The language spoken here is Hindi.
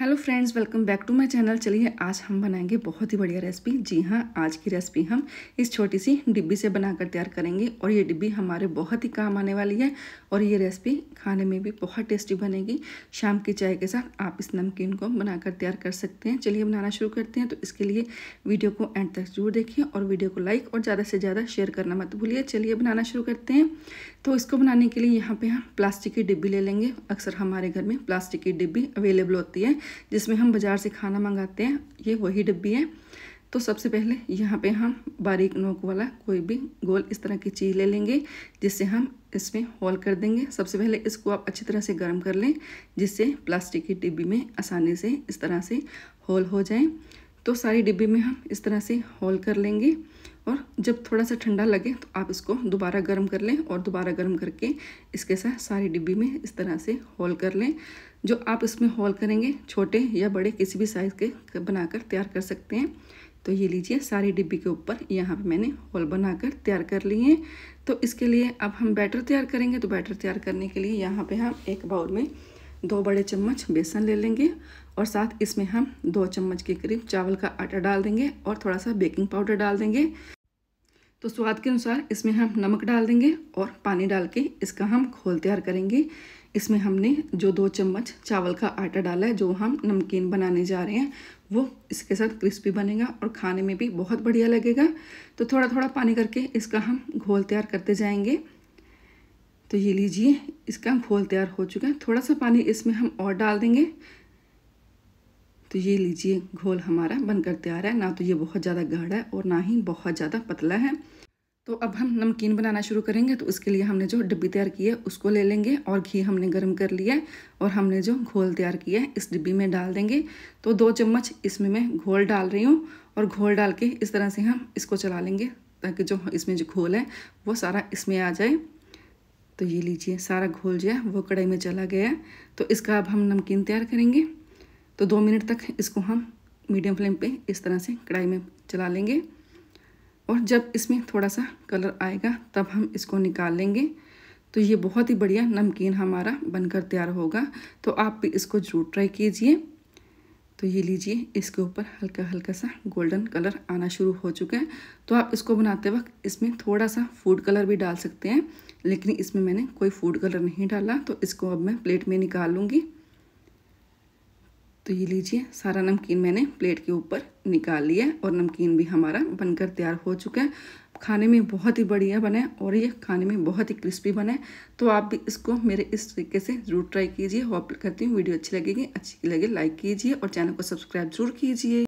hello friends welcome back to my channel चलिए आज हम बनाएंगे बहुत ही बढ़िया रेसिपी जी हाँ आज की रेसिपी हम इस छोटी सी डिब्बी से बनाकर तैयार करेंगे और ये डिब्बी हमारे बहुत ही काम आने वाली है और ये रेसिपी खाने में भी बहुत टेस्टी बनेगी शाम की चाय के साथ आप इस नमकीन को बनाकर तैयार कर सकते हैं चलिए बनाना शुरू करते हैं तो इसके लिए वीडियो को एंड तक जरूर देखिए और वीडियो को लाइक और ज़्यादा से ज़्यादा शेयर करना मत भूलिए चलिए बनाना शुरू करते हैं तो इसको बनाने के लिए यहाँ पर हम प्लास्टिक की डिब्बी ले लेंगे अक्सर हमारे घर में प्लास्टिक की डिब्बी अवेलेबल होती है जिसमें हम बाज़ार से खाना मंगाते हैं ये वही डिब्बी है तो सबसे पहले यहाँ पे हम बारीक नोक वाला कोई भी गोल इस तरह की चीज़ ले लेंगे जिससे हम इसमें हॉल कर देंगे सबसे पहले इसको आप अच्छी तरह से गर्म कर लें जिससे प्लास्टिक की डिब्बी में आसानी से इस तरह से हॉल हो जाए तो सारी डिब्बी में हम इस तरह से हॉल कर लेंगे और जब थोड़ा सा ठंडा लगे तो आप इसको दोबारा गर्म कर लें और दोबारा गर्म करके इसके साथ सारी डिब्बी में इस तरह से हॉल कर लें जो आप इसमें हॉल करेंगे छोटे या बड़े किसी भी साइज़ के बनाकर तैयार कर सकते हैं तो ये लीजिए सारी डिब्बी के ऊपर यहाँ पे मैंने होल बनाकर तैयार कर लिए हैं तो इसके लिए अब हम बैटर तैयार करेंगे तो बैटर तैयार करने के लिए यहाँ पे हम एक बाउल में दो बड़े चम्मच बेसन ले लेंगे और साथ इसमें हम दो चम्मच के करीब चावल का आटा डाल देंगे और थोड़ा सा बेकिंग पाउडर डाल देंगे तो स्वाद के अनुसार इसमें हम नमक डाल देंगे और पानी डाल के इसका हम घोल तैयार करेंगे इसमें हमने जो दो चम्मच चावल का आटा डाला है जो हम नमकीन बनाने जा रहे हैं वो इसके साथ क्रिस्पी बनेगा और खाने में भी बहुत बढ़िया लगेगा तो थोड़ा थोड़ा पानी करके इसका हम घोल तैयार करते जाएंगे तो ये लीजिए इसका घोल तैयार हो चुका है थोड़ा सा पानी इसमें हम और डाल देंगे तो ये लीजिए घोल हमारा बनकर तैयार है ना तो ये बहुत ज़्यादा गाढ़ा है और ना ही बहुत ज़्यादा पतला है तो अब हम नमकीन बनाना शुरू करेंगे तो उसके लिए हमने जो डिब्बी तैयार की है उसको ले लेंगे और घी हमने गर्म कर लिया है और हमने जो घोल तैयार किया है इस डिब्बी में डाल देंगे तो दो चम्मच इसमें मैं घोल डाल रही हूँ और घोल डाल के इस तरह से हम इसको चला लेंगे ताकि जो इसमें जो घोल है वो सारा इसमें आ जाए तो ये लीजिए सारा घोल जो है वो कढ़ाई में चला गया है तो इसका अब हम नमकीन तैयार करेंगे तो दो मिनट तक इसको हम मीडियम फ्लेम पे इस तरह से कढ़ाई में चला लेंगे और जब इसमें थोड़ा सा कलर आएगा तब हम इसको निकाल लेंगे तो ये बहुत ही बढ़िया नमकीन हमारा बनकर तैयार होगा तो आप भी इसको ज़रूर ट्राई कीजिए तो ये लीजिए इसके ऊपर हल्का हल्का सा गोल्डन कलर आना शुरू हो चुका है तो आप इसको बनाते वक्त इसमें थोड़ा सा फूड कलर भी डाल सकते हैं लेकिन इसमें मैंने कोई फूड कलर नहीं डाला तो इसको अब मैं प्लेट में निकाल लूँगी तो ये लीजिए सारा नमकीन मैंने प्लेट के ऊपर निकाल लिया और नमकीन भी हमारा बनकर तैयार हो चुका है खाने में बहुत ही बढ़िया बने और ये खाने में बहुत ही क्रिस्पी बने तो आप भी इसको मेरे इस तरीके से ज़रूर ट्राई कीजिए होप करती हूँ वीडियो अच्छी लगेगी अच्छी लगे लाइक कीजिए और चैनल को सब्सक्राइब जरूर कीजिए